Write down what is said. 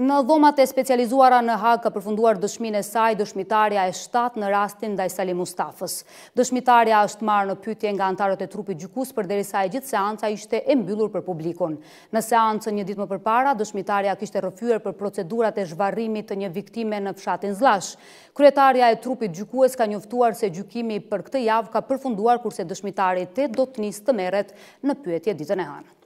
Në dhomat e specializuara në hak ka përfunduar dëshmin e saj, dëshmitarja e shtatë në rastin dhe i Salim Mustafës. Dëshmitarja është marë në pytje nga antarët e trupi gjukus për derisa e gjithë seanca ishte e mbyllur për publikon. Në seancë një ditë më përpara, dëshmitarja kishte rëfyër për procedurat e zhvarimit të një viktime në fshatin zlash. Kryetarja e trupi gjukues ka njëftuar se gjukimi për këtë javë ka përfunduar kurse dëshmitarit të do të njistë të meret në pyetje ditën e hanë.